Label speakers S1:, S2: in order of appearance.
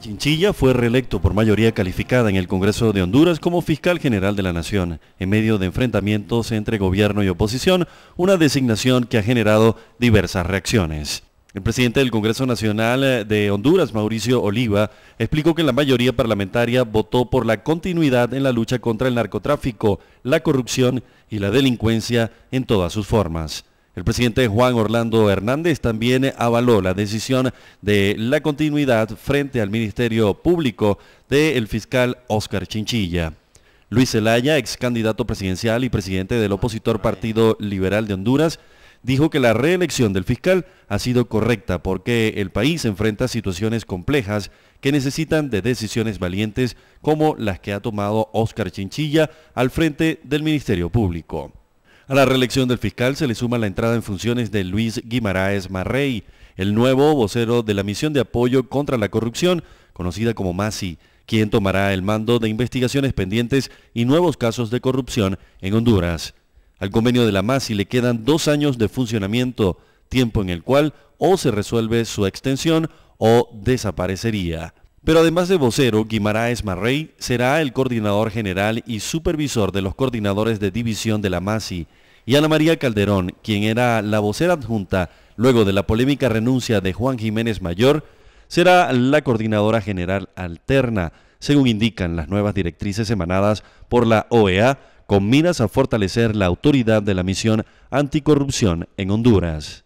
S1: Chinchilla fue reelecto por mayoría calificada en el Congreso de Honduras como fiscal general de la Nación, en medio de enfrentamientos entre gobierno y oposición, una designación que ha generado diversas reacciones. El presidente del Congreso Nacional de Honduras, Mauricio Oliva, explicó que la mayoría parlamentaria votó por la continuidad en la lucha contra el narcotráfico, la corrupción y la delincuencia en todas sus formas. El presidente Juan Orlando Hernández también avaló la decisión de la continuidad frente al Ministerio Público del fiscal Óscar Chinchilla. Luis Zelaya, ex candidato presidencial y presidente del opositor Partido Liberal de Honduras, dijo que la reelección del fiscal ha sido correcta porque el país enfrenta situaciones complejas que necesitan de decisiones valientes como las que ha tomado Óscar Chinchilla al frente del Ministerio Público. A la reelección del fiscal se le suma la entrada en funciones de Luis Guimaraes Marrey, el nuevo vocero de la misión de apoyo contra la corrupción, conocida como MASI, quien tomará el mando de investigaciones pendientes y nuevos casos de corrupción en Honduras. Al convenio de la MASI le quedan dos años de funcionamiento, tiempo en el cual o se resuelve su extensión o desaparecería. Pero además de vocero, Guimaraes Marrey será el coordinador general y supervisor de los coordinadores de división de la MASI y Ana María Calderón, quien era la vocera adjunta luego de la polémica renuncia de Juan Jiménez Mayor, será la coordinadora general alterna, según indican las nuevas directrices emanadas por la OEA, con minas a fortalecer la autoridad de la misión anticorrupción en Honduras.